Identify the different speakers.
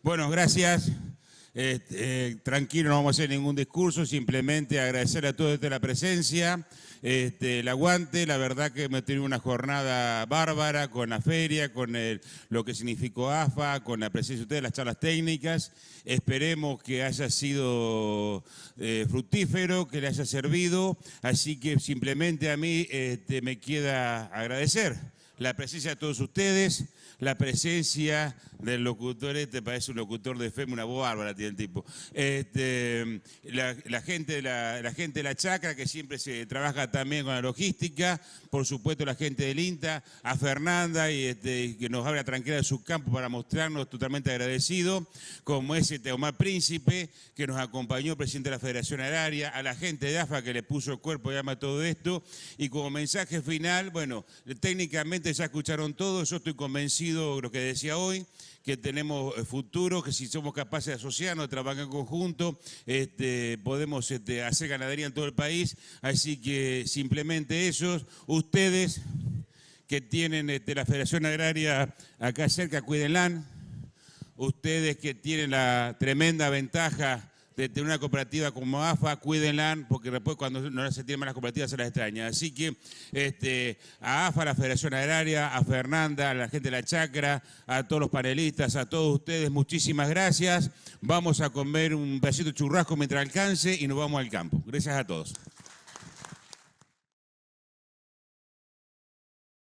Speaker 1: Bueno, gracias. Eh, eh, tranquilo, no vamos a hacer ningún discurso, simplemente agradecer a todos de la presencia, este, el aguante, la verdad que hemos tenido una jornada bárbara con la feria, con el, lo que significó AFA, con la presencia de ustedes, las charlas técnicas, esperemos que haya sido eh, fructífero, que le haya servido, así que simplemente a mí este, me queda agradecer la presencia de todos ustedes, la presencia del locutor, este parece un locutor de FEM, una voz bárbara tiene el tipo, este, la, gente de la, gente la chacra que siempre se trabaja también con la logística, por supuesto la gente del INTA, a Fernanda y este, que nos habla tranquila de su campo para mostrarnos totalmente agradecido, como ese este Príncipe que nos acompañó, presidente de la Federación Agraria, a la gente de AFA que le puso el cuerpo y ama todo esto, y como mensaje final, bueno, técnicamente ya escucharon todo, yo estoy convencido de lo que decía hoy, que tenemos eh, futuro, que si somos capaces de asociarnos, de trabajar en conjunto, este, podemos este, hacer ganadería en todo el país. Así que simplemente eso, ustedes que tienen este, la Federación Agraria acá cerca, cuídenla. Ustedes que tienen la tremenda ventaja de tener una cooperativa como AFA, cuídenla, porque después cuando no se tienen más las cooperativas se las extraña. Así que este, a AFA, a la Federación Agraria, a Fernanda, a la gente de la Chacra, a todos los panelistas, a todos ustedes, muchísimas gracias. Vamos a comer un pedacito de churrasco mientras alcance y nos vamos al campo. Gracias a todos.